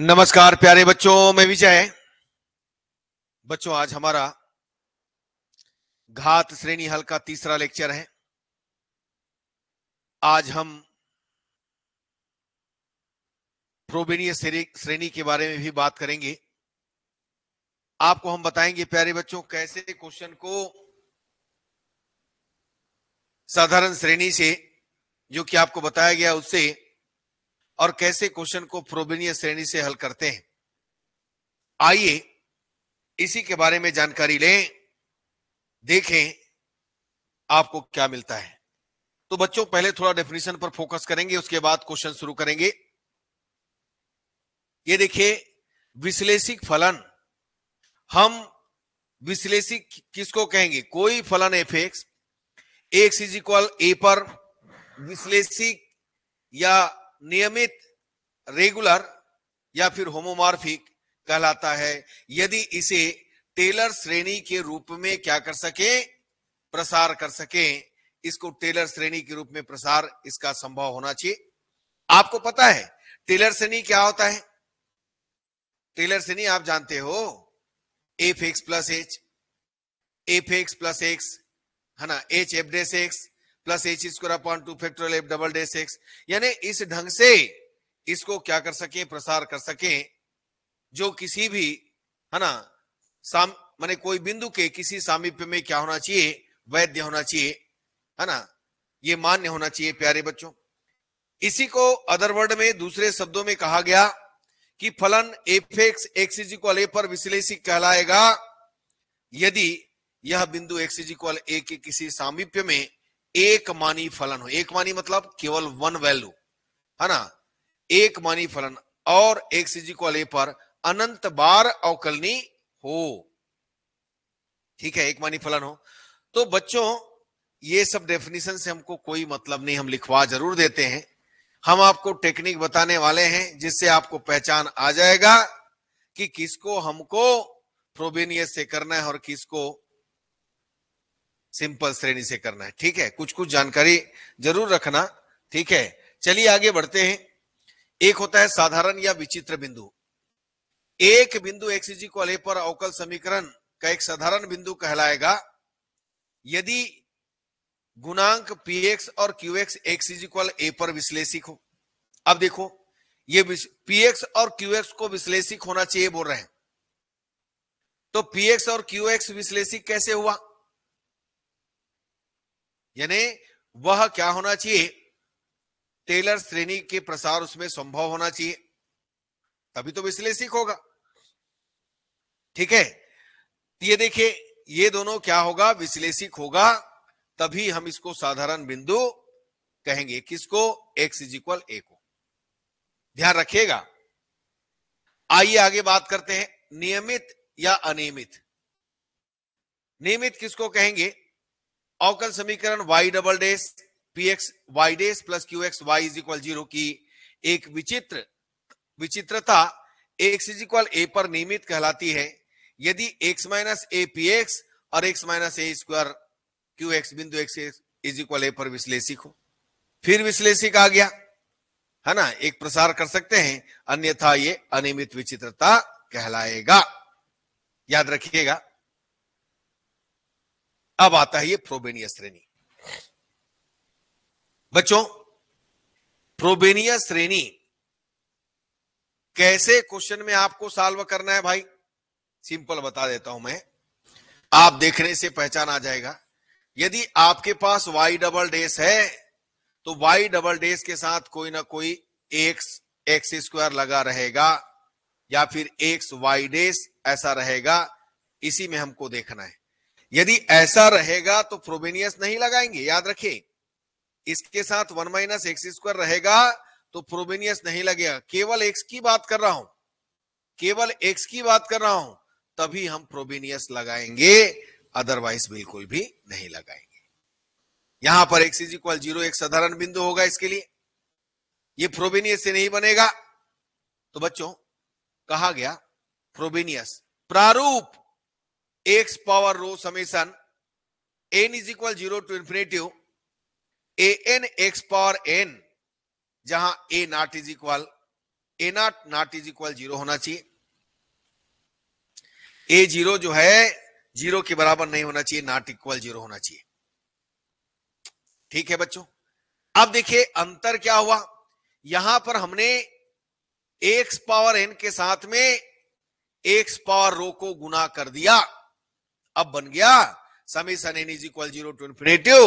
नमस्कार प्यारे बच्चों मैं विजय बच्चों आज हमारा घात श्रेणी हल का तीसरा लेक्चर है आज हम प्रोबेनीय श्रेणी के बारे में भी बात करेंगे आपको हम बताएंगे प्यारे बच्चों कैसे क्वेश्चन को साधारण श्रेणी से जो कि आपको बताया गया उससे और कैसे क्वेश्चन को प्रोबेनीय श्रेणी से हल करते हैं आइए इसी के बारे में जानकारी लें देखें आपको क्या मिलता है तो बच्चों पहले थोड़ा डेफिनेशन पर फोकस करेंगे उसके बाद क्वेश्चन शुरू करेंगे ये देखिए विश्लेषिक फलन हम विश्लेषिक किसको कहेंगे कोई फलन F X x is equal A पर विश्लेषिक या नियमित रेगुलर या फिर होमोमार्फिक कहलाता है यदि इसे टेलर श्रेणी के रूप में क्या कर सके प्रसार कर सके इसको टेलर श्रेणी के रूप में प्रसार इसका संभव होना चाहिए आपको पता है टेलर श्रेणी क्या होता है टेलर श्रेणी आप जानते हो F X plus H F X plus X है ना H F dash X plus H square upon two factorial F double dash six यानी इस ढंग से इसको क्या कर सके प्रसार कर सके जो किसी भी है ना साम मैंने कोई बिंदु के किसी सामीप्य में क्या होना चाहिए वैध होना चाहिए है ना ये मान्य होना चाहिए प्यारे बच्चों इसी को अदरवर्ड में दूसरे शब्दों में कहा गया कि फलन F X X is equal A पर विश्लेषिक कहलाएगा यदि यह बिंदु एक्स इजिक्वल ए के किसी सामीप्य में एक मानी फलन हो एक मानी मतलब केवल वन वैल्यू है ना एक मानी फलन और एक सीजी को ले पर अनंत बार अवकलनी हो ठीक है एक मानी फलन हो तो बच्चों ये सब डेफिनेशन से हमको कोई मतलब नहीं हम लिखवा जरूर देते हैं हम आपको टेक्निक बताने वाले हैं जिससे आपको पहचान आ जाएगा कि किसको हमको प्रोबेनियस से करना है और किसको सिंपल श्रेणी से करना है ठीक है कुछ कुछ जानकारी जरूर रखना ठीक है चलिए आगे बढ़ते हैं एक होता है साधारण या विचित्र बिंदु एक बिंदु एक्स इज इक्वल ए पर अवकल समीकरण का एक साधारण बिंदु कहलाएगा यदि गुणांक एक्स और qx X is equal A पर विश्लेषिक हो अब देखो ये एक्स और एक्स को विश्लेषिक होना चाहिए बोल रहे हैं तो एक्स और एक्स विश्लेषिक कैसे हुआ यानी वह क्या होना चाहिए टेलर श्रेणी के प्रसार उसमें संभव होना चाहिए तभी तो विश्लेषिक होगा ठीक है तो ये देखिए ये दोनों क्या होगा विश्लेषिक होगा तभी हम इसको साधारण बिंदु कहेंगे किसको एक्स इज इक्वल ए को ध्यान रखिएगा आइए आगे बात करते हैं नियमित या अनियमित नियमित किसको कहेंगे अवकल समीकरण y double dash P x y dash plus Q x y is equal zero की एक विचित्र विचित्रता x इज इक्वल ए पर नियमित कहलाती है यदि x minus A P x और x minus A square Q x बिंदु एक्स इज इक्वल ए पर विश्लेषिक हो फिर विश्लेषिक आ गया है ना एक प्रसार कर सकते हैं अन्यथा ये अनियमित विचित्रता कहलाएगा याद रखिएगा अब आता है ये प्रोबेनिया श्रेणी बच्चों प्रोबेनिया श्रेणी कैसे क्वेश्चन में आपको सॉल्व करना है भाई सिंपल बता देता हूं मैं आप देखने से पहचान आ जाएगा यदि आपके पास वाई डबल डेस है तो वाई डबल डेस के साथ कोई ना कोई एक्स एक्स स्क्वायर लगा रहेगा या फिर एक्स वाई डेस ऐसा रहेगा इसी में हमको देखना है यदि ऐसा रहेगा तो फ्रोबेनियस नहीं लगाएंगे याद रखे इसके साथ वन माइनस एक्स स्क्वायर रहेगा तो फ्रोबेनियस नहीं लगेगा केवल एक्स की बात कर रहा हूं केवल एक्स की बात कर रहा हूं तभी हम प्रोबेनियस लगाएंगे अदरवाइज बिल्कुल भी नहीं लगाएंगे यहां पर एक्स इज इक्वल जीरो एक साधारण बिंदु होगा इसके लिए ये फ्रोबेनियस से नहीं बनेगा तो बच्चों कहा गया फ्रोबेनियस प्रारूप x power rho summation n is equal 0 to infinity a n x power n जहां a nought is equal a nought nought is equal zero होना चाहिए ए जीरो जो है जीरो के बराबर नहीं होना चाहिए नॉट इक्वल जीरो होना चाहिए ठीक है बच्चों अब देखिए अंतर क्या हुआ यहां पर हमने एक्स पावर एन के साथ में एक्स पावर रो को गुना कर दिया अब बन गया summation n is equal zero to infinity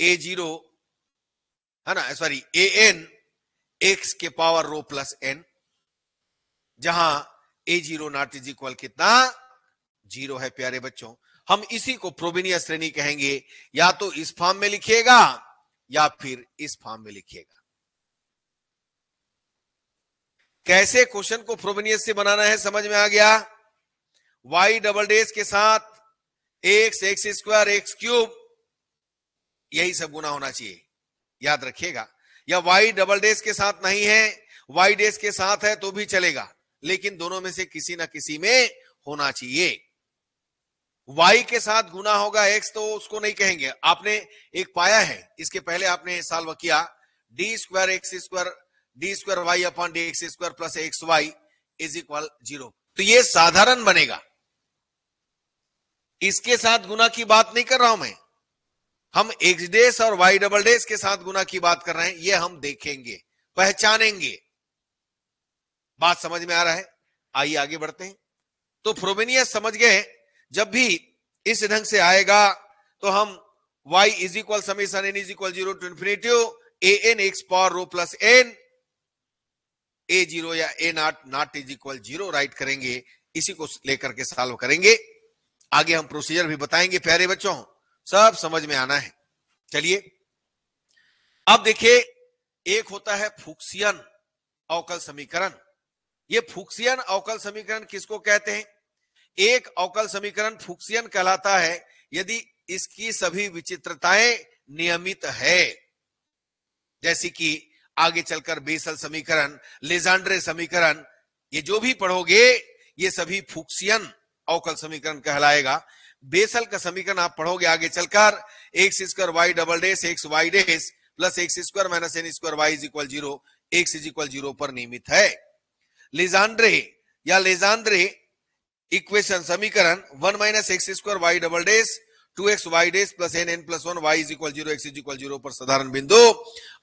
a zero है ना सॉरी ए एन एक्स के पावर रो प्लस एन जहां a zero nought is equal कितना जीरो है प्यारे बच्चों हम इसी को प्रोबिनिया श्रेणी कहेंगे या तो इस फॉर्म में लिखिएगा या फिर इस फॉर्म में लिखिएगा कैसे क्वेश्चन को प्रोबिनियस से बनाना है समझ में आ गया वाई डबल डेज के साथ x x square x cube यही सब गुना होना चाहिए याद रखिएगा या वाई डबल डेज के साथ नहीं है वाई डेज के साथ है तो भी चलेगा लेकिन दोनों में से किसी ना किसी में होना चाहिए वाई के साथ गुना होगा एक्स तो उसको नहीं कहेंगे आपने एक पाया है इसके पहले आपने सॉल्व किया d square x square d square y upon d x square plus x y is equal zero तो ये साधारण बनेगा इसके साथ गुना की बात नहीं कर रहा हूं मैं हम एक्स डेस और वाई डबल डेस के साथ गुना की बात कर रहे हैं ये हम देखेंगे पहचानेंगे बात समझ में आ रहा है आइए आगे बढ़ते हैं तो फ्रोबेनियस समझ गए जब भी इस ढंग से आएगा तो हम y is equal summation n is equal zero to infinity a n x power rho plus n a zero या a nought nought is equal zero write करेंगे इसी को लेकर के सॉल्व करेंगे आगे हम प्रोसीजर भी बताएंगे प्यारे बच्चों सब समझ में आना है चलिए अब देखिए एक होता है फुक्सियन अवकल समीकरण ये फुक्सियन अवकल समीकरण किसको कहते हैं एक अवकल समीकरण फुक्सियन कहलाता है यदि इसकी सभी विचित्रताएं नियमित है जैसे कि आगे चलकर बेसल समीकरण लेजांड्रे समीकरण ये जो भी पढ़ोगे ये सभी फुक्सियन अवकल समीकरण कहलाएगा बेसल का समीकरण आप पढ़ोगे आगे चलकर x square y double dash x y dash plus x square minus n square y is equal zero x is equal zero पर नियमित है लेजांड्रे या लेजांड्रे इक्वेशन समीकरण one minus x square y double dash two x y dash plus n n plus one y is equal zero x is equal zero पर साधारण बिंदु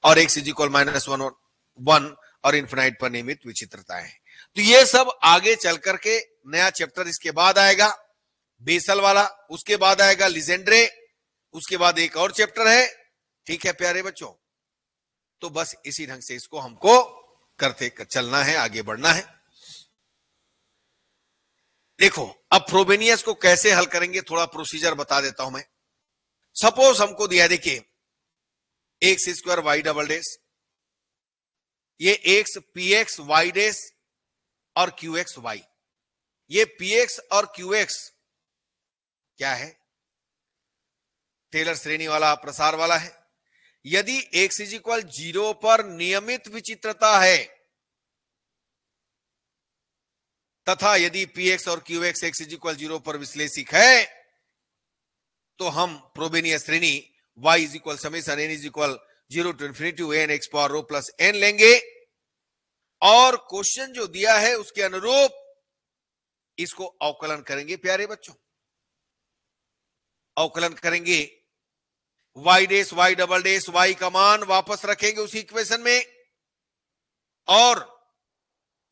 और x is equal minus one one और infinite पर नियमित विचित्रता है तो ये सब आगे चल करके नया चैप्टर इसके बाद आएगा बेसल वाला उसके बाद आएगा लिजेंड्रे उसके बाद एक और चैप्टर है ठीक है प्यारे बच्चों तो बस इसी ढंग से इसको हमको करते कर चलना है आगे बढ़ना है देखो अब प्रोबेनियस को कैसे हल करेंगे थोड़ा प्रोसीजर बता देता हूं मैं सपोज हमको दिया देखिए x square y double dash ये x p x y dash और क्यू एक्स वाई ये पी एक्स और क्यू एक्स क्या है टेलर श्रेणी वाला प्रसार वाला है यदि एक्स इज इक्वल जीरो पर नियमित विचित्रता है तथा यदि पी एक्स और Q x x is equal zero पर विश्लेषिक है तो हम प्रोबेनिय श्रेणी y is equal summation n is equal zero to infinity n x power rho plus n लेंगे और क्वेश्चन जो दिया है उसके अनुरूप इसको अवकलन करेंगे प्यारे बच्चों अवकलन करेंगे y dash y double dash y का मान वापस रखेंगे उसी इक्वेशन में और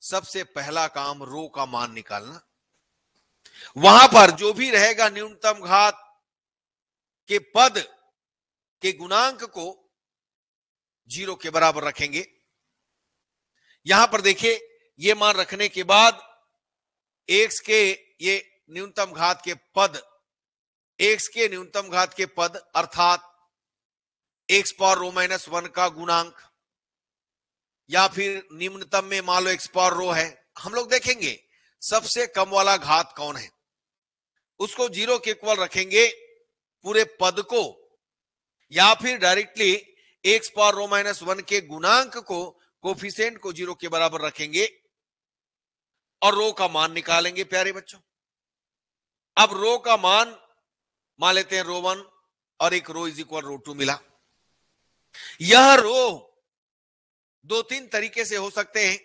सबसे पहला काम रो का मान निकालना वहां पर जो भी रहेगा न्यूनतम घात के पद के गुणांक को जीरो के बराबर रखेंगे यहां पर देखिए ये मान रखने के बाद एक्स के ये न्यूनतम घात के पद एक्स के न्यूनतम घात के पद अर्थात x power rho minus one का गुणांक या फिर निम्नतम में मान लो एक्स पावर रो है हम लोग देखेंगे सबसे कम वाला घात कौन है उसको जीरो के इक्वल रखेंगे पूरे पद को या फिर directly x power rho minus one के गुणांक को कोफिशेंट को जीरो के बराबर रखेंगे और रो का मान निकालेंगे प्यारे बच्चों अब रो का मान मान लेते हैं रो वन और एक rho is equal rho two मिला यह रो दो तीन तरीके से हो सकते हैं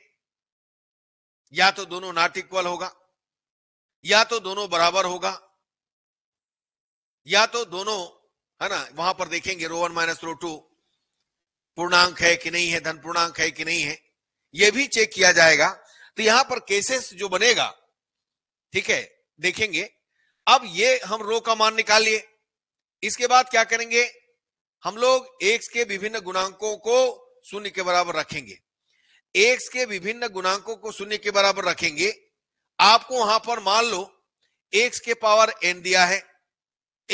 या तो दोनों नॉट इक्वल होगा या तो दोनों बराबर होगा या तो दोनों है ना वहां पर देखेंगे rho one minus rho two पूर्णांक है कि नहीं है धन पूर्णांक है कि नहीं है यह भी चेक किया जाएगा तो यहां पर केसेस जो बनेगा ठीक है देखेंगे अब ये हम रो का मान निकाल लिए इसके बाद क्या करेंगे हम लोग एक्स के विभिन्न गुणांकों को शून्य के बराबर रखेंगे एक्स के विभिन्न गुणांकों को शून्य के बराबर रखेंगे आपको वहां पर मान लो एक्स के पावर एन दिया है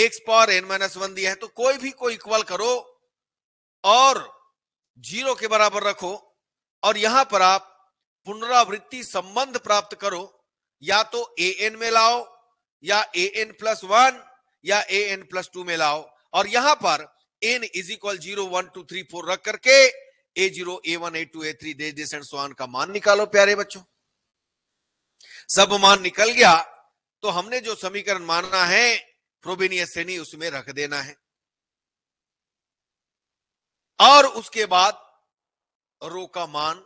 x power n minus one दिया है तो कोई भी को इक्वल करो और जीरो के बराबर रखो और यहां पर आप पुनरावृत्ति संबंध प्राप्त करो या तो ए एन में लाओ या ए एन प्लस वन या ए एन प्लस टू में लाओ और यहां पर n is equal zero one two three four रख करके a zero a one a two a three दे दिस सोन का मान निकालो प्यारे बच्चों सब मान निकल गया तो हमने जो समीकरण मानना है प्रोबेनियस श्रेणी उसमें रख देना है और उसके बाद रो का मान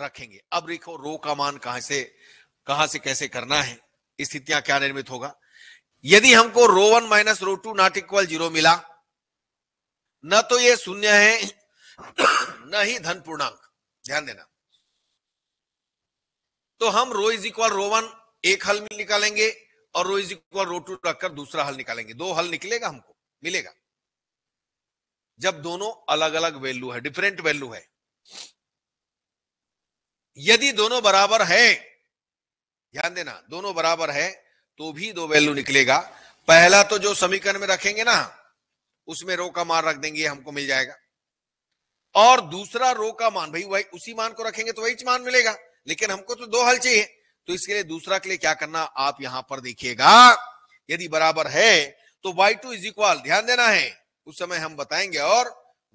रखेंगे अब देखो रो का मान कहां से कहां से कैसे करना है स्थितियां क्या निर्मित होगा यदि हमको rho one minus rho two not equal zero मिला न तो ये शून्य है न ही धन पूर्णांक ध्यान देना तो हम rho is equal rho one एक हल निकालेंगे और rho is equal rho two रखकर दूसरा हल निकालेंगे दो हल निकलेगा हमको मिलेगा जब दोनों अलग अलग वैल्यू है डिफरेंट वैल्यू है यदि दोनों बराबर है ध्यान देना दोनों बराबर है तो भी दो वैल्यू निकलेगा पहला तो जो समीकरण में रखेंगे ना उसमें रो का मान रख देंगे हमको मिल जाएगा और दूसरा रो का मान भाई वही उसी मान को रखेंगे तो वही मान मिलेगा लेकिन हमको तो दो हल चाहिए तो इसके लिए दूसरा के लिए क्या करना आप यहां पर देखिएगा यदि बराबर है तो y2 टू इज इक्वल ध्यान देना है उस समय हम बताएंगे और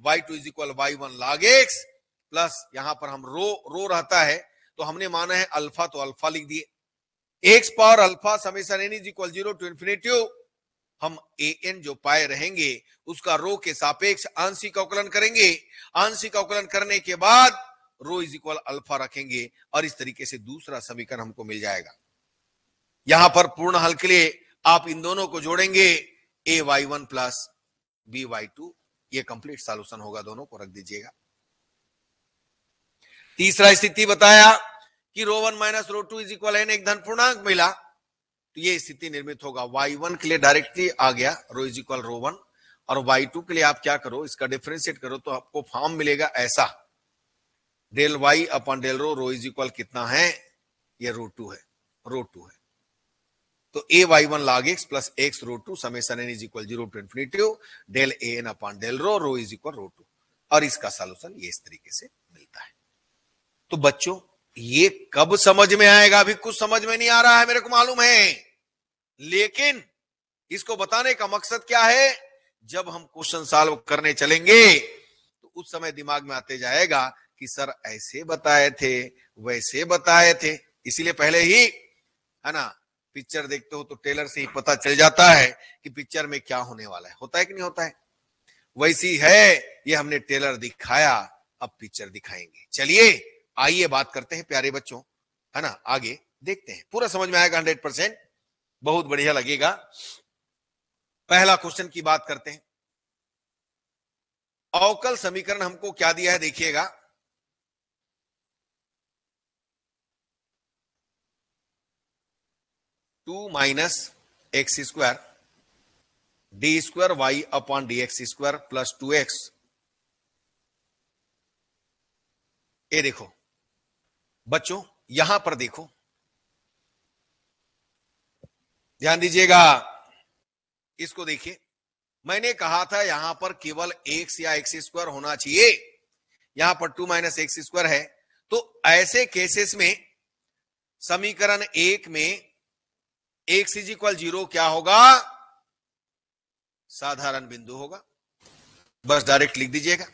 y2 two is equal y one log x plus यहां पर हम रो रो रहता है तो हमने माना है अल्फा तो अल्फा लिख दिए x power alpha summation n is equal zero to infinity हम ए एन जो पाए रहेंगे उसका रो के सापेक्ष आंशिक अवकलन करेंगे आंशिक अवकलन करने के बाद रो इज इक्वल अल्फा रखेंगे और इस तरीके से दूसरा समीकरण हमको मिल जाएगा यहां पर पूर्ण हल के लिए आप इन दोनों को जोड़ेंगे a y one plus b y two ये कंप्लीट सॉल्यूशन होगा दोनों को रख दीजिएगा तीसरा स्थिति बताया कि rho one minus rho two is equal n एक धन पूर्णांक मिला तो ये स्थिति निर्मित होगा वाई वन के लिए डायरेक्टली आ गया rho is equal rho one और वाई टू के लिए आप क्या करो इसका डिफ्रेंशिएट करो तो आपको फॉर्म मिलेगा ऐसा del y upon del rho rho is equal कितना है ये रो टू है रो टू है तो a y one log x plus x rho two summation n is equal zero to infinity del a n upon del rho rho is equal rho two और इसका solution ये इस तरीके से मिलता है तो बच्चों ये कब समझ में आएगा अभी कुछ समझ में नहीं आ रहा है मेरे को मालूम है लेकिन इसको बताने का मकसद क्या है जब हम क्वेश्चन सॉल्व करने चलेंगे तो उस समय दिमाग में आते जाएगा कि सर ऐसे बताए थे वैसे बताए थे इसीलिए पहले ही है ना पिक्चर देखते हो तो ट्रेलर से ही पता चल जाता है कि पिक्चर में क्या होने वाला है होता है कि नहीं होता है वैसी है ये हमने ट्रेलर दिखाया अब पिक्चर दिखाएंगे चलिए आइए बात करते हैं प्यारे बच्चों है ना आगे देखते हैं पूरा समझ में आएगा हंड्रेड परसेंट बहुत बढ़िया लगेगा पहला क्वेश्चन की बात करते हैं अवकल समीकरण हमको क्या दिया है देखिएगा two minus x square d square y upon d x square plus two x ये देखो बच्चों यहां पर देखो ध्यान दीजिएगा इसको देखिए मैंने कहा था यहां पर केवल एक्स या एक्स स्क्वायर होना चाहिए यहां पर टू माइनस एक्स स्क्वायर है तो ऐसे केसेस में समीकरण एक में एक सीज इक्वल जीरो क्या होगा साधारण बिंदु होगा बस डायरेक्ट लिख दीजिएगा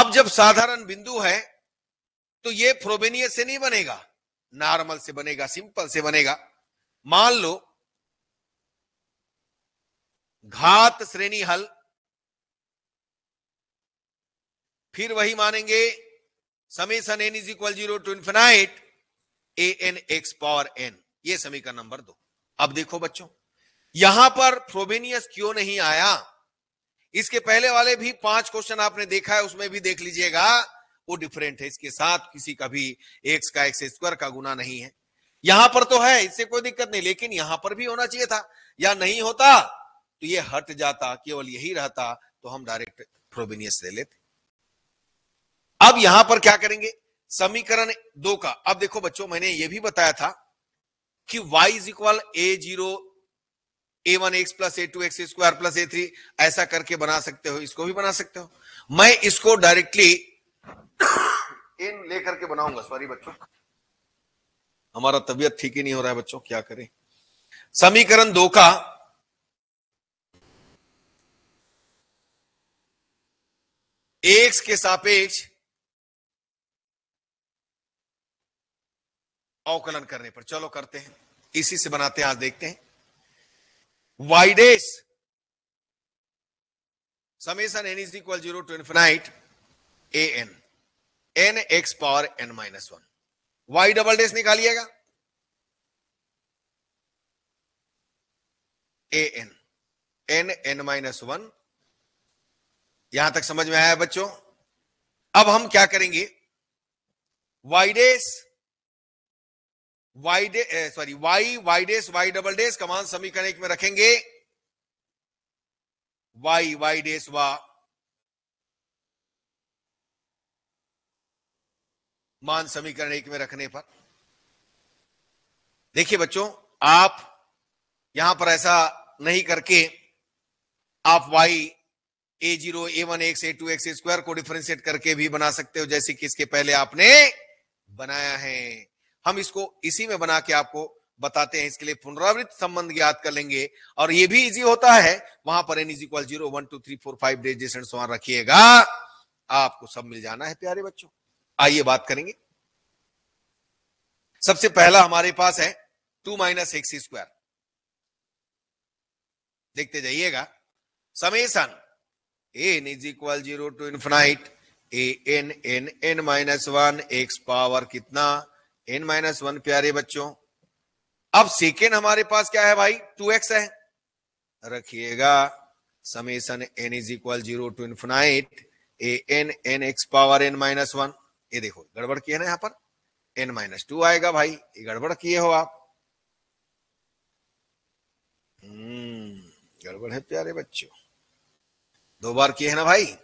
अब जब साधारण बिंदु है तो ये फ्रोबेनियस से नहीं बनेगा नॉर्मल से बनेगा सिंपल से बनेगा मान लो घात श्रेणी हल फिर वही मानेंगे summation n is equal zero to infinite a n x power n ये समीकरण नंबर दो अब देखो बच्चों यहां पर फ्रोबेनियस क्यों नहीं आया इसके पहले वाले भी पांच क्वेश्चन आपने देखा है उसमें भी देख लीजिएगा वो डिफरेंट है इसके साथ किसी का भी एक्स का एक्स स्क्वायर का गुना नहीं है यहां पर तो है इससे कोई दिक्कत नहीं लेकिन यहां पर भी होना चाहिए था या नहीं होता तो ये हट जाता केवल यही रहता तो हम डायरेक्ट फ्रोबिनियस ले लेते अब यहां पर क्या करेंगे समीकरण दो का अब देखो बच्चों मैंने यह भी बताया था कि y is equal a zero a one x plus a two x square plus a three ऐसा करके बना सकते हो इसको भी बना सकते हो मैं इसको डायरेक्टली इन लेकर के बनाऊंगा सॉरी बच्चों हमारा तबियत ठीक ही नहीं हो रहा है बच्चों क्या करें समीकरण दो का एक्स के सापेक्ष अवकलन करने पर चलो करते हैं इसी से बनाते हैं आज देखते हैं y dash summation n is equal zero to infinite a n n x power n minus one y double dash निकालिएगा a n n n minus one यहां तक समझ में आया बच्चों अब हम क्या करेंगे वाइडेस वाई डे sorry y y dash y double dash कमान समीकरण एक में रखेंगे वाई वाई डेस वा मान समीकरण एक में रखने पर देखिए बच्चों आप यहां पर ऐसा नहीं करके आप y a zero a one x a two x square को डिफ्रेंशिएट करके भी बना सकते हो जैसे कि इसके पहले आपने बनाया है हम इसको इसी में बना के आपको बताते हैं इसके लिए पुनरावृत्त संबंध याद कर लेंगे और ये भी इजी होता है वहां पर n is equal zero one two three four five डेज वहां रखिएगा आपको सब मिल जाना है प्यारे बच्चों आइए बात करेंगे सबसे पहला हमारे पास है टू माइनस एक्स स्क्वायर देखते जाइएगा summation n is equal zero to infinite a n n n minus one x power कितना एन माइनस वन प्यारे बच्चों अब सेकेंड हमारे पास क्या है भाई टू एक्स है रखिएगा summation n is equal zero to infinite a n n x power n minus one ये देखो गड़बड़ की ना यहाँ पर एन माइनस टू आएगा भाई ये गड़बड़ किए हो आप हम्म, गड़बड़ है प्यारे बच्चों दो बार किए है ना भाई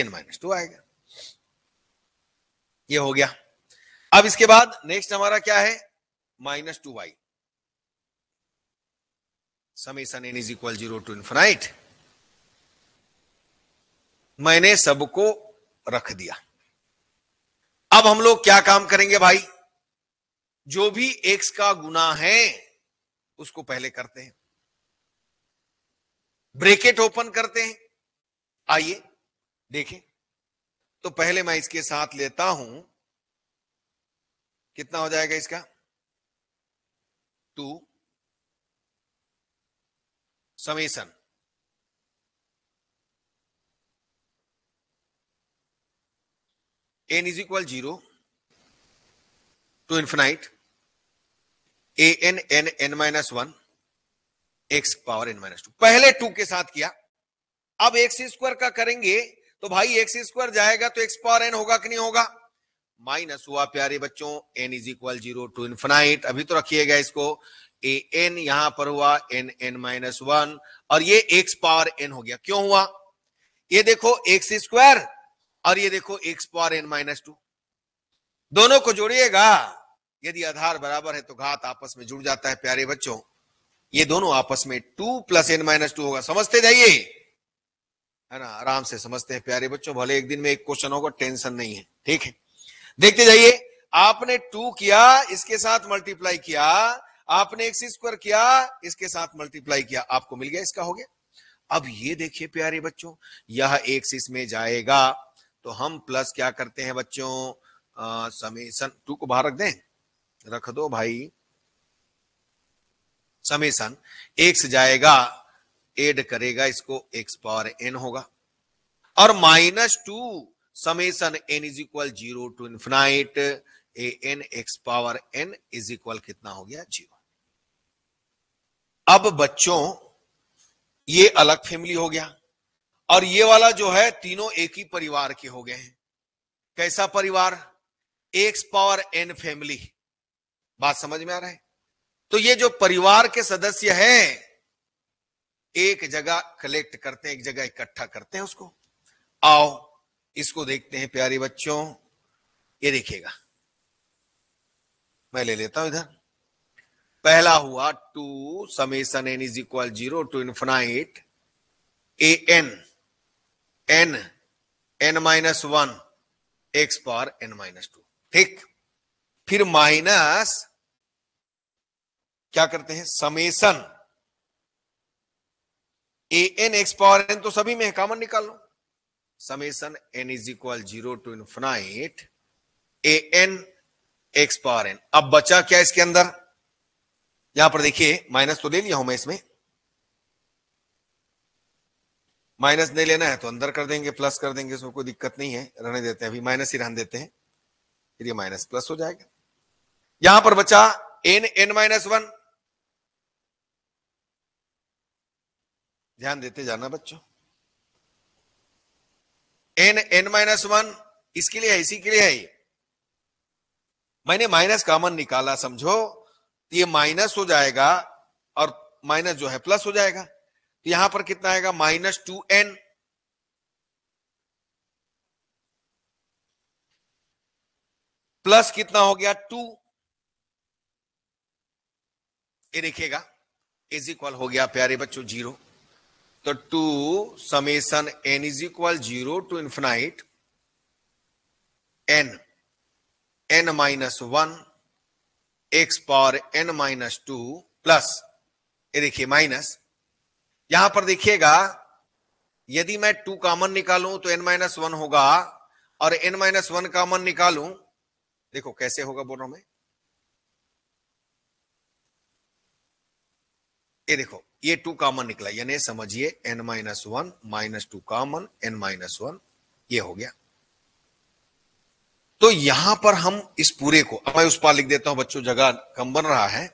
एन माइनस टू आएगा ये हो गया अब इसके बाद नेक्स्ट हमारा क्या है minus two y summation n is equal zero to infinite मैंने सबको रख दिया अब हम लोग क्या काम करेंगे भाई जो भी एक्स का गुना है उसको पहले करते हैं ब्रेकेट ओपन करते हैं आइए देखें तो पहले मैं इसके साथ लेता हूं कितना हो जाएगा इसका two summation n is equal zero to infinite a n n n minus one x power n minus two पहले टू के साथ किया अब एक्स स्क्वायर का करेंगे तो भाई एक्स स्क्वायर जाएगा तो एक्स पावर एन होगा कि नहीं होगा माइनस हुआ प्यारे बच्चों n is equal zero to infinite अभी तो रखिएगा इसको ए एन यहां पर हुआ एन एन माइनस वन और ये एक्स पावर एन हो गया क्यों हुआ ये देखो एक्स स्क्वायर और ये देखो x power n minus two दोनों को जोड़िएगा यदि आधार बराबर है तो घात आपस में जुड़ जाता है प्यारे बच्चों ये दोनों आपस में two plus n minus two होगा समझते जाइए है ना आराम से समझते हैं प्यारे बच्चों भले एक दिन में एक क्वेश्चन होगा टेंशन नहीं है ठीक है देखते जाइए आपने टू किया इसके साथ मल्टीप्लाई किया आपने एक्स स्क्वायर किया इसके साथ मल्टीप्लाई किया आपको मिल गया इसका हो गया अब ये देखिए प्यारे बच्चों यह एक्स इसमें जाएगा तो हम प्लस क्या करते हैं बच्चों समेसन टू को बाहर रख दें रख दो भाई समेसन एक्स जाएगा एड करेगा इसको एक्स पावर एन होगा और minus two summation n is equal zero to infinite a n x power n is equal कितना हो गया जीरो अब बच्चों ये अलग फैमिली हो गया और ये वाला जो है तीनों एक ही परिवार के हो गए हैं कैसा परिवार एक्स पावर एन फैमिली बात समझ में आ रहा है तो ये जो परिवार के सदस्य हैं एक जगह कलेक्ट करते हैं एक जगह इकट्ठा करते हैं उसको आओ इसको देखते हैं प्यारे बच्चों ये देखिएगा मैं ले लेता हूं इधर पहला हुआ two summation n is equal zero to infinite a n n n minus one x power n minus two ठीक फिर माइनस क्या करते हैं summation a n x power n तो सभी में है कॉमन निकाल लो summation n is equal zero to infinite a n x power n अब बचा क्या इसके अंदर यहां पर देखिए माइनस तो ले लिया हूं मैं इसमें माइनस नहीं लेना है तो अंदर कर देंगे प्लस कर देंगे इसमें कोई दिक्कत नहीं है रहने देते हैं अभी माइनस ही रहने देते हैं फिर ये माइनस प्लस हो जाएगा यहां पर बचा एन एन माइनस वन ध्यान देते जाना बच्चों एन एन माइनस वन इसके लिए है इसी के लिए है ये मैंने माइनस कॉमन निकाला समझो तो ये माइनस हो जाएगा और माइनस जो है प्लस हो जाएगा तो यहां पर कितना आएगा माइनस टू एन प्लस कितना हो गया टू ये देखिएगा इज इक्वल हो गया प्यारे बच्चों zero the two summation n is equal 0 to infinite n n minus 1 x power n minus two plus ये देखिए माइनस यहां पर देखिएगा यदि मैं टू कॉमन निकालू तो n माइनस वन होगा और n माइनस वन कॉमन निकालू देखो कैसे होगा बोल रहा हूं मैं ये देखो ये टू कॉमन निकला यानी समझिए n minus one minus two common n minus one ये हो गया तो यहां पर हम इस पूरे को अब मैं उस पार लिख देता हूं बच्चों जगह कम बन रहा है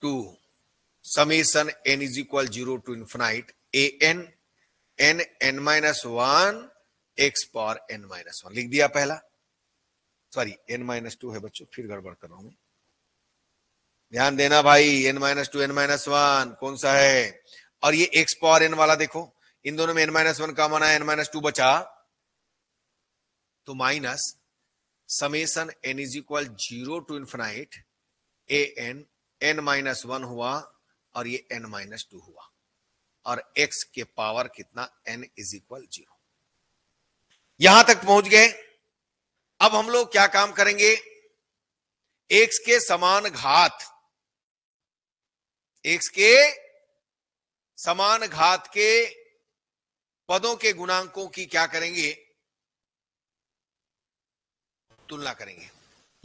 two summation n is equal zero to infinite a n n n minus one x power n minus one लिख दिया पहला सॉरी एन माइनस टू है बच्चों फिर गड़बड़ कर रहा हूं ध्यान देना भाई n minus two n minus one कौन सा है और ये एक्स पावर एन वाला देखो इन दोनों में एन माइनस वन कॉमन आया एन माइनस टू बचा तो minus summation n is equal zero to infinite a n n minus one हुआ और ये एन माइनस टू हुआ और एक्स के पावर कितना एन इज इक्वल जीरो यहां तक पहुंच गए अब हम लोग क्या काम करेंगे एक्स के समान घात एक्स के समान घात के पदों के गुणांकों की क्या करेंगे तुलना करेंगे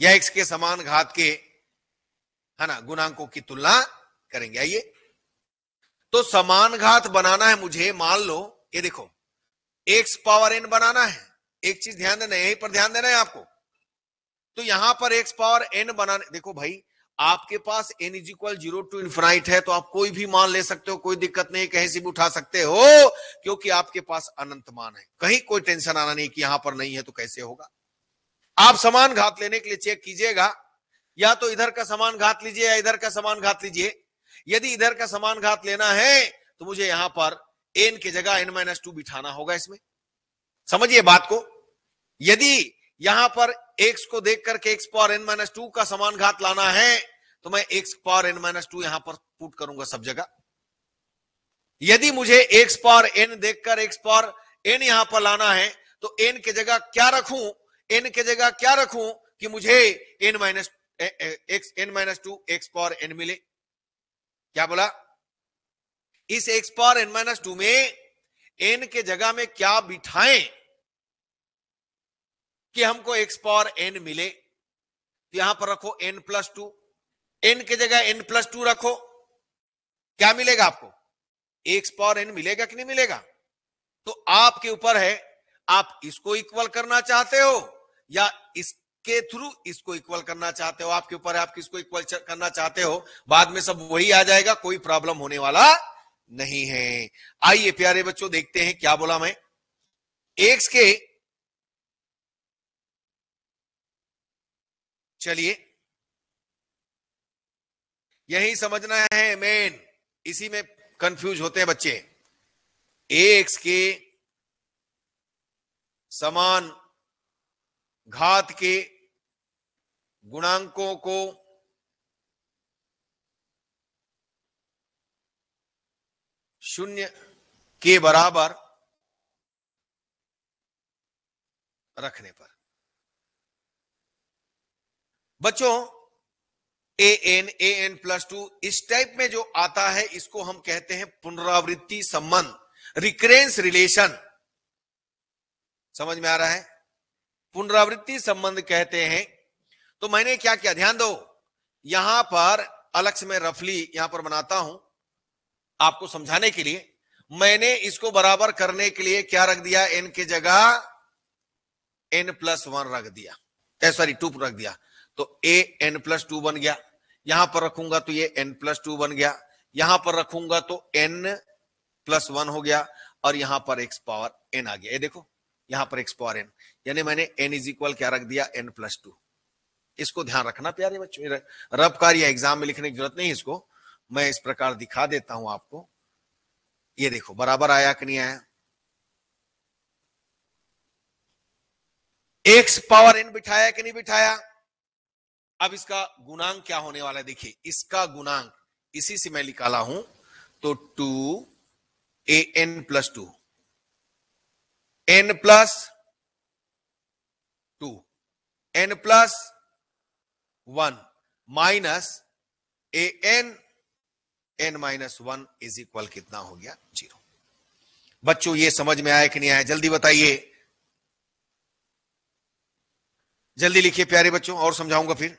या एक्स के समान घात के है ना गुणांकों की तुलना करेंगे आइए तो समान घात बनाना है मुझे मान लो ये देखो एक्स पावर एन बनाना है एक चीज ध्यान देना यहीं पर ध्यान देना है आपको तो यहां पर एक्स पावर एन बनाने देखो भाई आपके पास n is equal zero to infinite है तो आप कोई भी मान ले सकते हो कोई दिक्कत नहीं कहीं से भी उठा सकते हो क्योंकि आपके पास अनंत मान है कहीं कोई टेंशन आना नहीं कि यहां पर नहीं है तो कैसे होगा आप समान घात लेने के लिए चेक कीजिएगा या तो इधर का समान घात लीजिए या इधर का समान घात लीजिए यदि इधर का समान घात लेना है तो मुझे यहां पर एन के जगह एन माइनस टू बिठाना होगा इसमें समझिए बात को यदि यहां पर x को देख करके x power n minus two का समान घात लाना है तो मैं x power n minus two यहां पर पुट करूंगा सब जगह यदि मुझे x पावर n देखकर x पावर n यहां पर लाना है तो n के जगह क्या रखूं n के जगह क्या रखूं कि मुझे n minus x n minus two x power n मिले क्या बोला इस x power n minus two में एन के जगह में क्या बिठाएं कि हमको एक्स पावर एन मिले तो यहां पर रखो एन प्लस टू एन की जगह एन प्लस टू रखो क्या मिलेगा आपको एक्स पावर एन मिलेगा कि नहीं मिलेगा तो आपके ऊपर है आप इसको इक्वल करना चाहते हो या इसके थ्रू इसको इक्वल करना चाहते हो आपके ऊपर है आप किसको इक्वल करना चाहते हो बाद में सब वही आ जाएगा कोई प्रॉब्लम होने वाला नहीं है आइए प्यारे बच्चों देखते हैं क्या बोला मैं एक्स के चलिए यही समझना है मेन इसी में कंफ्यूज होते हैं बच्चे एक्स के समान घात के गुणांकों को शून्य के बराबर रखने पर बच्चों a n a n plus two इस टाइप में जो आता है इसको हम कहते हैं पुनरावृत्ति संबंध रिक्रेंस रिलेशन समझ में आ रहा है पुनरावृत्ति संबंध कहते हैं तो मैंने क्या किया ध्यान दो यहां पर अलग से मैं रफली यहां पर बनाता हूं आपको समझाने के लिए मैंने इसको बराबर करने के लिए क्या रख दिया एन के जगह एन प्लस वन रख दिया सॉरी eh, टू रख दिया तो ए एन प्लस टू बन गया यहां पर रखूंगा तो ये एन प्लस टू बन गया यहां पर रखूंगा तो एन प्लस वन हो गया और यहां पर एक्स पावर एन आ गया ये देखो यहां पर एक्स पावर एन यानी मैंने एन इज इक्वल क्या रख दिया एन प्लस टू इसको ध्यान रखना प्यारे बच्चों रब कार या एग्जाम में लिखने की जरूरत नहीं इसको मैं इस प्रकार दिखा देता हूं आपको ये देखो बराबर आया कि नहीं आया एक्स पावर एन बिठाया कि नहीं बिठाया अब इसका गुणांक क्या होने वाला है देखिए इसका गुणांक इसी से मैं निकाला हूं तो two a n plus two n plus two n plus one minus a n n minus one is equal कितना हो गया जीरो बच्चों ये समझ में आया कि नहीं आया जल्दी बताइए जल्दी लिखिए प्यारे बच्चों और समझाऊंगा फिर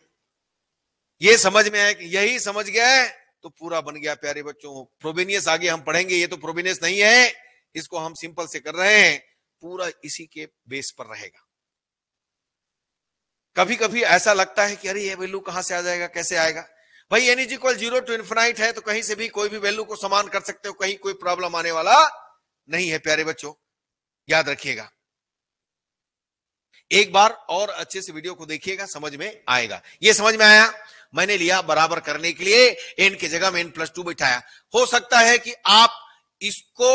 ये समझ में आया कि यही समझ गया है तो पूरा बन गया प्यारे बच्चों प्रोबेनियस आगे हम पढ़ेंगे ये तो प्रोबेनियस नहीं है इसको हम सिंपल से कर रहे हैं पूरा इसी के बेस पर रहेगा कभी कभी ऐसा लगता है कि अरे ये वैल्यू कहां से आ जाएगा कैसे आएगा भाई n equal zero to infinite है तो कहीं से भी कोई भी वैल्यू को समान कर सकते हो कहीं कोई प्रॉब्लम आने वाला नहीं है प्यारे बच्चों याद रखिएगा एक बार और अच्छे से वीडियो को देखिएगा समझ में आएगा ये समझ में आया मैंने लिया बराबर करने के लिए एन के जगह में एन प्लस टू बैठाया हो सकता है कि आप इसको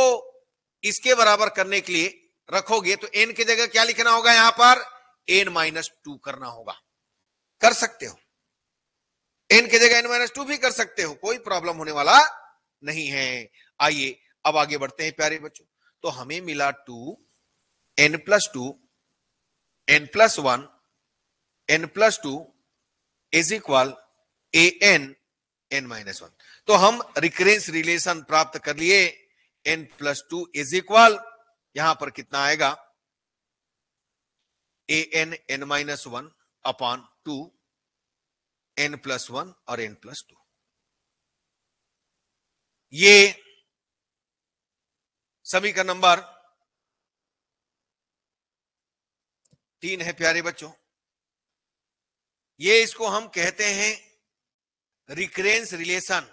इसके बराबर करने के लिए रखोगे तो एन के जगह क्या लिखना होगा यहां पर एन माइनस टू करना होगा कर सकते हो एन के जगह एन माइनस टू भी कर सकते हो कोई प्रॉब्लम होने वाला नहीं है आइए अब आगे बढ़ते हैं प्यारे बच्चों तो हमें मिला two n plus two n plus one n plus two is equal a n n minus one तो हम रिकरेंस रिलेशन प्राप्त कर लिए n plus two is equal यहां पर कितना आएगा a n n minus one upon two n plus one और एन प्लस टू ये समीकरण नंबर तीन है प्यारे बच्चों ये इसको हम कहते हैं रिक्रेंस रिलेशन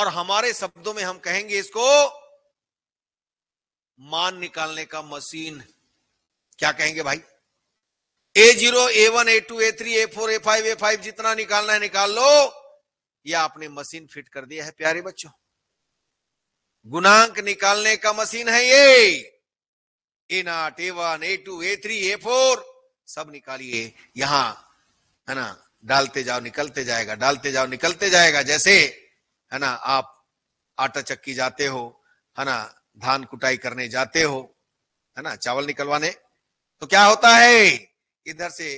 और हमारे शब्दों में हम कहेंगे इसको मान निकालने का मशीन क्या कहेंगे भाई a zero a one a two a three a four a five a five जितना निकालना है निकाल लो ये आपने मशीन फिट कर दिया है प्यारे बच्चों गुणांक निकालने का मशीन है ये a naught a one a two a three a four सब निकालिए यहां है ना डालते जाओ निकलते जाएगा डालते जाओ निकलते जाएगा जैसे है ना आप आटा चक्की जाते हो है ना धान कुटाई करने जाते हो है ना चावल निकलवाने तो क्या होता है इधर से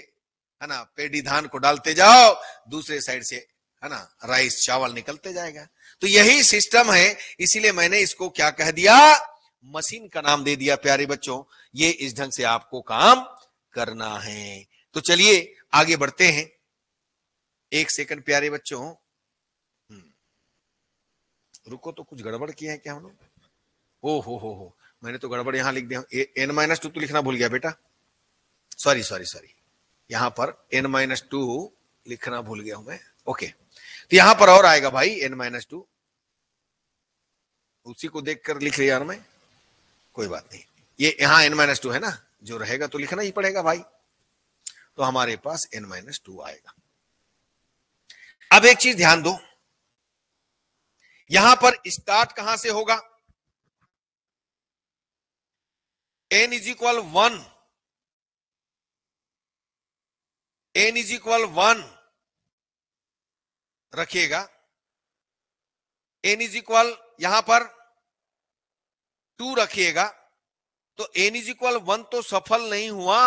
है ना पेडी धान को डालते जाओ दूसरे साइड से है ना राइस चावल निकलते जाएगा तो यही सिस्टम है इसीलिए मैंने इसको क्या कह दिया मशीन का नाम दे दिया प्यारे बच्चों ये इस ढंग से आपको काम करना है तो चलिए आगे बढ़ते हैं एक सेकंड प्यारे बच्चों हम्म। रुको तो कुछ गड़बड़ किया है क्या हम लोग ओ हो हो हो मैंने तो गड़बड़ यहां लिख दिया एन माइनस टू तो लिखना भूल गया बेटा सॉरी सॉरी सॉरी यहां पर एन माइनस टू लिखना भूल गया हूं मैं ओके तो यहां पर और आएगा भाई एन माइनस टू उसी को देख कर लिख लिया मैं कोई बात नहीं ये यहां एन माइनस टू है ना जो रहेगा तो लिखना ही पड़ेगा भाई तो हमारे पास एन माइनस टू आएगा अब एक चीज ध्यान दो यहां पर स्टार्ट कहां से होगा n is equal one n is equal one रखिएगा एन इज इक्वल यहां पर टू रखिएगा तो एन इज इक्वल वन तो सफल नहीं हुआ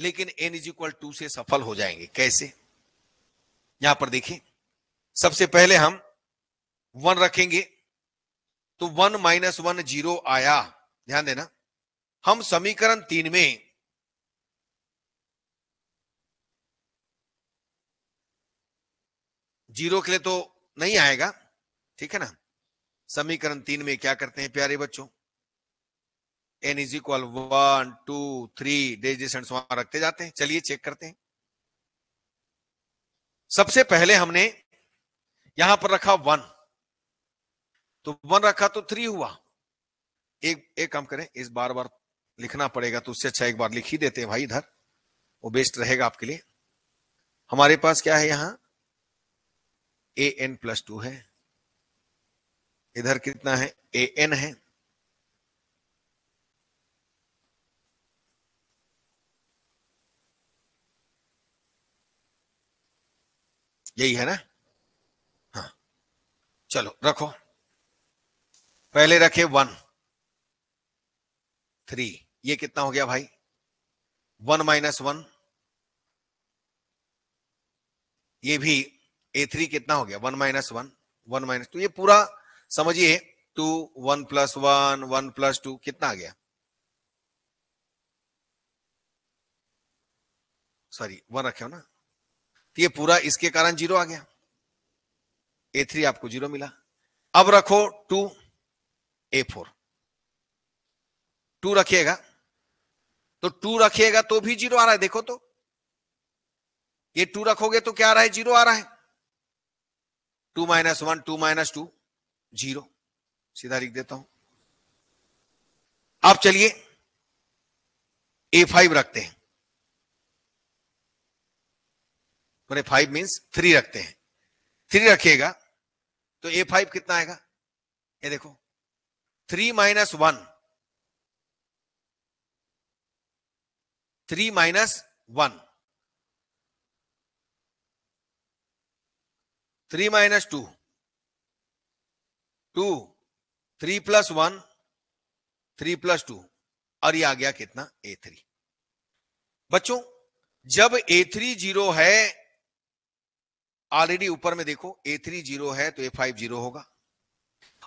लेकिन एन इज इक्वल टू से सफल हो जाएंगे कैसे यहां पर देखिए सबसे पहले हम वन रखेंगे तो वन माइनस वन जीरो आया ध्यान देना हम समीकरण तीन में जीरो के लिए तो नहीं आएगा ठीक है ना समीकरण तीन में क्या करते हैं प्यारे बच्चों n is equal one two three डेजिस एंड सो रखते जाते हैं चलिए चेक करते हैं सबसे पहले हमने यहां पर रखा वन तो वन रखा तो थ्री हुआ एक एक काम करें इस बार बार लिखना पड़ेगा तो उससे अच्छा एक बार लिख ही देते हैं भाई इधर वो बेस्ट रहेगा आपके लिए हमारे पास क्या है यहां ए एन प्लस टू है इधर कितना है ए एन है यही है ना हाँ चलो रखो पहले रखे वन थ्री ये कितना हो गया भाई वन माइनस वन ये भी ए थ्री कितना हो गया one minus one one minus two ये पूरा समझिए two one plus one one plus two कितना आ गया सॉरी वन रखे हो ना तो ये पूरा इसके कारण जीरो आ गया ए थ्री आपको जीरो मिला अब रखो टू ए फोर टू रखिएगा तो टू रखिएगा तो भी जीरो आ रहा है देखो तो ये टू रखोगे तो क्या आ रहा है जीरो आ रहा है two minus one two minus two zero सीधा लिख देता हूं आप चलिए ए फाइव रखते हैं तो फाइव मीन्स थ्री रखते हैं थ्री रखिएगा तो ए फाइव कितना आएगा ये देखो three minus one three minus one three minus two two three plus one three plus two और ये आ गया कितना ए थ्री बच्चों जब ए थ्री जीरो है ऑलरेडी ऊपर में देखो ए थ्री जीरो है तो ए फाइव जीरो होगा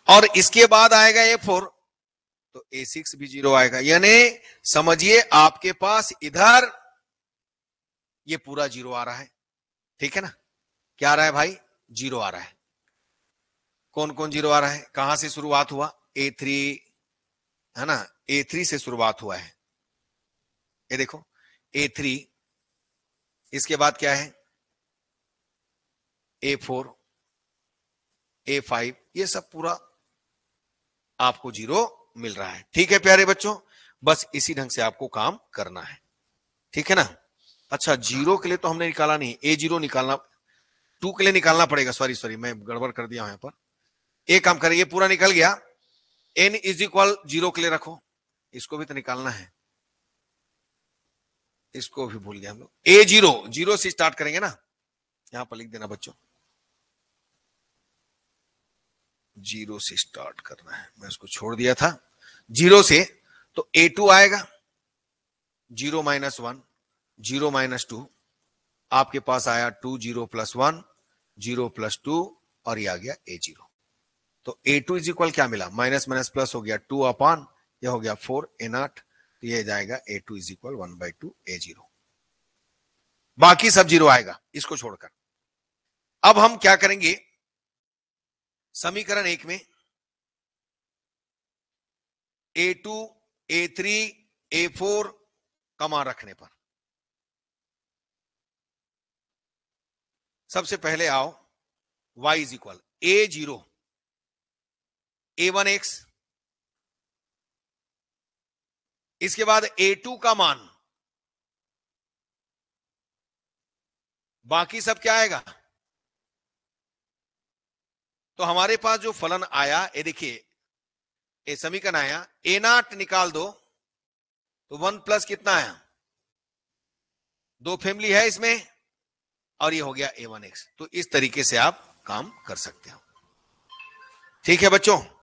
और इसके बाद आएगा ए फोर तो ए सिक्स भी जीरो आएगा यानी समझिए आपके पास इधर ये पूरा जीरो आ रहा है ठीक है ना क्या आ रहा है भाई जीरो आ रहा है कौन कौन जीरो आ रहा है कहां से शुरुआत हुआ ए थ्री है ना ए थ्री से शुरुआत हुआ है ये देखो ए थ्री इसके बाद क्या है ए फोर ए फाइव ये सब पूरा आपको जीरो मिल रहा है ठीक है प्यारे बच्चों बस इसी ढंग से आपको काम करना है ठीक है ना अच्छा जीरो के लिए तो हमने निकाला नहीं ए जीरो निकालना टू के लिए निकालना पड़ेगा सॉरी सॉरी मैं गड़बड़ कर दिया यहां पर ए काम करिए पूरा निकल गया एन इज इक्वल जीरो के लिए रखो इसको भी तो निकालना है इसको भी भूल गया हम लोग ए जीरो जीरो से स्टार्ट करेंगे ना यहां पर लिख देना बच्चों जीरो से स्टार्ट करना है मैं उसको छोड़ दिया था जीरो से तो ए टू आएगा zero minus one zero minus two आपके पास आया two zero plus one zero plus two और ये आ गया ए जीरो तो ए टू इज इक्वल क्या मिला माइनस माइनस प्लस हो गया टू अपॉन ये हो गया फोर ए नॉट तो ये जाएगा a two is equal one by two a zero बाकी सब जीरो आएगा इसको छोड़कर अब हम क्या करेंगे समीकरण एक में a two a three a four comma रखने पर सबसे पहले आओ y is equal a zero a one x इसके बाद ए टू का मान बाकी सब क्या आएगा तो हमारे पास जो फलन आया ये देखिए ये समीकरण आया ए नाट निकाल दो तो वन प्लस कितना आया दो फैमिली है इसमें और ये हो गया ए वन एक्स तो इस तरीके से आप काम कर सकते हो ठीक है बच्चों